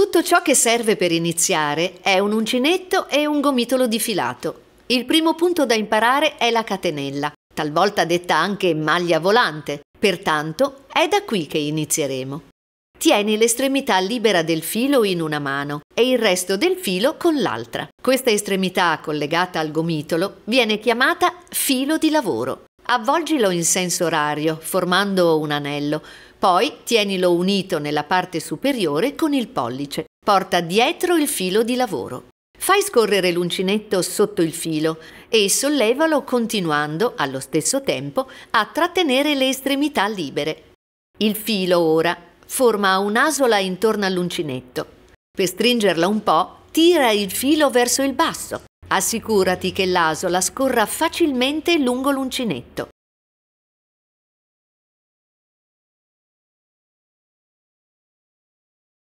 Tutto ciò che serve per iniziare è un uncinetto e un gomitolo di filato. Il primo punto da imparare è la catenella, talvolta detta anche maglia volante, pertanto è da qui che inizieremo. Tieni l'estremità libera del filo in una mano e il resto del filo con l'altra. Questa estremità collegata al gomitolo viene chiamata filo di lavoro. Avvolgilo in senso orario, formando un anello. Poi tienilo unito nella parte superiore con il pollice. Porta dietro il filo di lavoro. Fai scorrere l'uncinetto sotto il filo e sollevalo continuando allo stesso tempo a trattenere le estremità libere. Il filo ora forma un'asola intorno all'uncinetto. Per stringerla un po', tira il filo verso il basso. Assicurati che l'asola scorra facilmente lungo l'uncinetto.